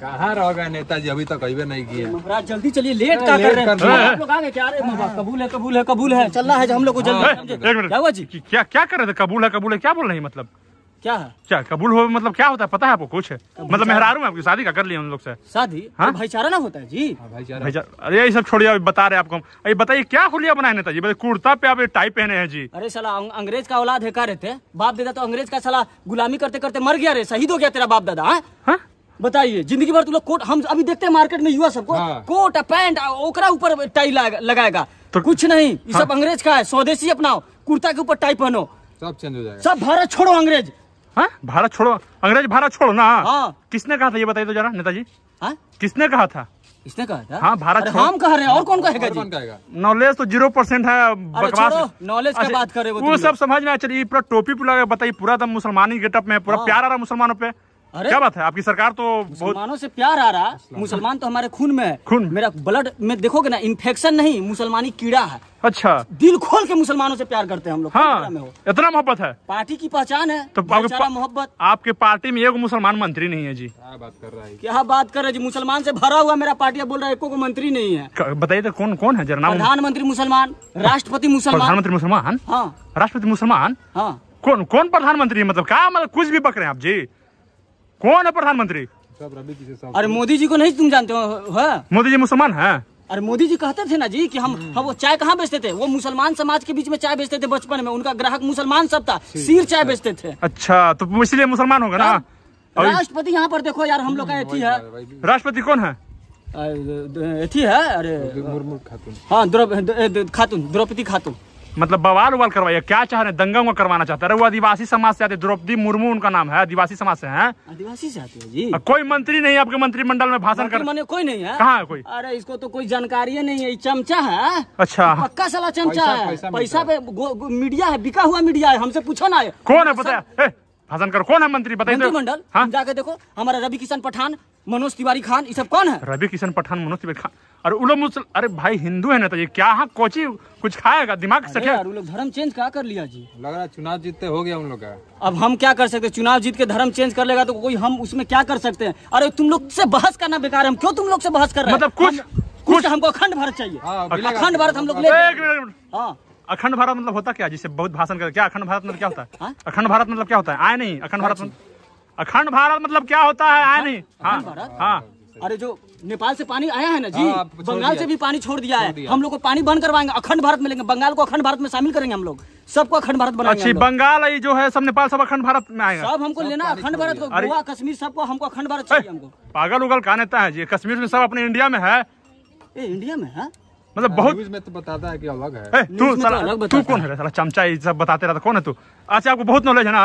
कहाँ रहोगा नेताजी अभी तक तो नहीं किए जल्दी चलिए लेट का कर रहे हैं आप लोग आगे क्या रहे हैं कबूल है कबूल है कबूल है चल रहा है हम लोग को जल्दी जी क्या क्या कर रहे थे कबूल है कबूल है क्या बोल रहे हैं मतलब क्या है क्या कबूल हो मतलब क्या होता है पता है आपको कुछ मतलब मेहरारू आपकी शादी का कर लिया उन लोग से शादी हाँ तो भाईचारा ना होता है जी हाँ, भाईचारा अरे ये सब छोड़िए अभी बता रहे आपको हम अरे बताइए क्या खुलिया बनाए नेता बताइए कुर्ता पे आप टाई पहने हैं जी अरे सला अंग्रेज का औलाद है कह रहे थे बाप दादा तो अंग्रेज का सला गुलामी करते करते मर गया रे शहीद हो गया तेरा बाप दादा हाँ? हाँ? बताइए जिंदगी भर तू लोग कोट हम अभी देखते हैं मार्केट में युवा सबको हाँ। कोट पैंट ओकरा ऊपर टाई लगाएगा तो कुछ नहीं ये सब हाँ। अंग्रेज का है स्वदेशी अपनाओ कुर्ता के ऊपर टाई पहनो सब चेंज हो जाएगा सब भारत छोड़ो अंग्रेज हाँ भारत छोड़ो अंग्रेज भारत छोड़ो ना हाँ। किसने कहा था ये बताइए तो जरा नेताजी हाँ? किसने कहा था किसने कहा था हाँ भारत हम कह रहे हैं और कौन कहेगा जी नॉलेज तो जीरो परसेंट है बकवास नॉलेज की बात कर रहे हो वो सब समझ में चलिए पूरा टोपी पुला बताइए पूरा तो मुसलमानी गेटअप में पूरा हाँ। प्यार आ रहा मुसलमानों पे अरे क्या बात है आपकी सरकार तो मुसलमानों से प्यार आ रहा मुसलमान तो हमारे खून में है खून मेरा ब्लड में देखोगे ना इन्फेक्शन नहीं मुसलमानी कीड़ा है अच्छा दिल खोल के मुसलमानों से प्यार करते हैं हम लोग हाँ, इतना मोहब्बत है पार्टी की पहचान है तो आपके मोहब्बत आपके पार्टी में एक मुसलमान मंत्री नहीं है जी क्या बात कर रहा है क्या बात कर रहे जी मुसलमान से भरा हुआ मेरा पार्टी बोल रहा है एको मंत्री नहीं है बताइए तो कौन कौन है जरा नाम प्रधानमंत्री मुसलमान राष्ट्रपति मुसलमान प्रधानमंत्री मुसलमान हाँ। राष्ट्रपति मुसलमान हाँ। कौन कौन प्रधानमंत्री मतलब क्या मतलब कुछ भी पकड़े आप जी कौन है प्रधानमंत्री अरे मोदी जी को नहीं तुम जानते हो मोदी जी मुसलमान है अरे मोदी जी कहते थे ना जी कि हम हम वो चाय कहाँ बेचते थे वो मुसलमान समाज के बीच में चाय बेचते थे बचपन में उनका ग्राहक मुसलमान सब था सीर चाय बेचते थे अच्छा तो इसलिए मुसलमान होगा ना हाँ। राष्ट्रपति यहाँ पर देखो यार हम लोग का एथी है राष्ट्रपति कौन है एथी है अरे हाँ द्रौपदी खातून द्रौपदी खातून मतलब बवाल उबाल करवाइए क्या चाह रहे दंगा उंगा करवाना चाहता है वो आदिवासी समाज से आते द्रौपदी मुर्मू उनका नाम है आदिवासी समाज से है आदिवासी से आते हैं जी कोई मंत्री नहीं आपके मंत्रिमंडल में भाषण कर मैंने कोई नहीं है कहाँ है कोई अरे इसको तो कोई जानकारी नहीं है चमचा है हाँ? अच्छा पक्का सला चमचा है पैसा पे मीडिया है बिका हुआ मीडिया है हमसे पूछो ना कौन है बताया भाषण कर कौन है मंत्री बताइए तो। मंत्रिमंडल हाँ? जाके देखो हमारा रवि किशन पठान मनोज तिवारी खान ये सब कौन है रवि किशन पठान मनोज तिवारी खान अरे वो लोग मुसल अरे भाई हिंदू है ना तो ये क्या हाँ कोची कुछ खाएगा दिमाग से क्या लोग धर्म चेंज क्या कर लिया जी लग रहा है चुनाव जीतते हो गया उन लोग का अब हम क्या कर सकते चुनाव जीत के धर्म चेंज कर लेगा तो कोई हम उसमें क्या कर सकते हैं अरे तुम लोग से बहस करना बेकार है हम क्यों तुम लोग से बहस कर रहे हैं मतलब कुछ कुछ हमको अखंड भारत चाहिए हाँ, अखंड भारत हम लोग ले हाँ। अखंड भारत मतलब होता क्या जिसे बहुत भाषण कर क्या अखंड भारत मतलब क्या होता है हाँ? अखंड भारत मतलब क्या होता है आए नहीं अखंड भारत अखंड भारत मतलब क्या होता है आया नहीं हाँ हाँ अरे जो नेपाल से पानी आया है ना जी हाँ, बंगाल से भी पानी छोड़ दिया है हम लोग को पानी बंद करवाएंगे अखंड भारत में लेंगे बंगाल को अखंड भारत में शामिल करेंगे हम लोग सबको अखंड भारत बनाएंगे अच्छी बंगाल जो है सब नेपाल सब अखंड भारत में आएगा सब हमको सब लेना अखंड भारत को गोवा कश्मीर सबको हमको अखंड भारत चाहिए हमको पागल उगल कहा नेता है जी कश्मीर में सब अपने इंडिया में है इंडिया में है मतलब बहुत में तो बताता है कि अलग है तू तो कौन है सब बताते रहता तो कौन है तू अच्छा आपको बहुत नॉलेज है ना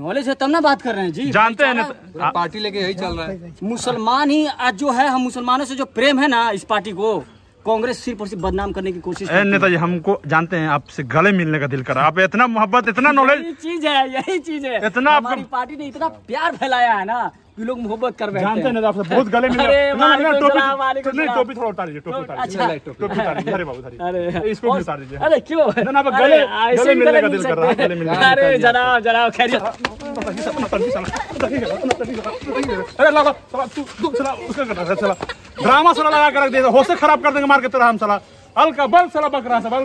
नॉलेज है तब ना बात कर रहे हैं जी जानते हैं ना तो- पार्टी लेके यही चल रहा है मुसलमान ही आज जो है हम मुसलमानों से जो प्रेम है ना इस पार्टी को कांग्रेस सिर्फ और सिर्फ बदनाम करने की कोशिश नेताजी हमको जानते हैं आपसे गले मिलने का दिल कर आप इतना मोहब्बत इतना नॉलेज चीज है यही चीज है इतना पार्टी ने इतना प्यार फैलाया है ना ये लोग मोहब्बत कर बैठते जानते हैं आपसे बहुत गले मिल अरे ना ना टोपी नहीं टोपी थोड़ा उतार दीजिए टोपी उतार दीजिए अच्छा। टोपी उतार दीजिए अरे बाबू उतार अरे इसको भी उतार दीजिए अरे क्यों ना ना गले गले मिलने का दिल कर रहा है गले मिलने अरे जनाब जनाब खैरियत अरे लगा तू तू चला उसका कर चला ड्रामा सुना लगा कर दे होश खराब कर देंगे मार के तेरा हम साला हल्का बल साला बकरा सा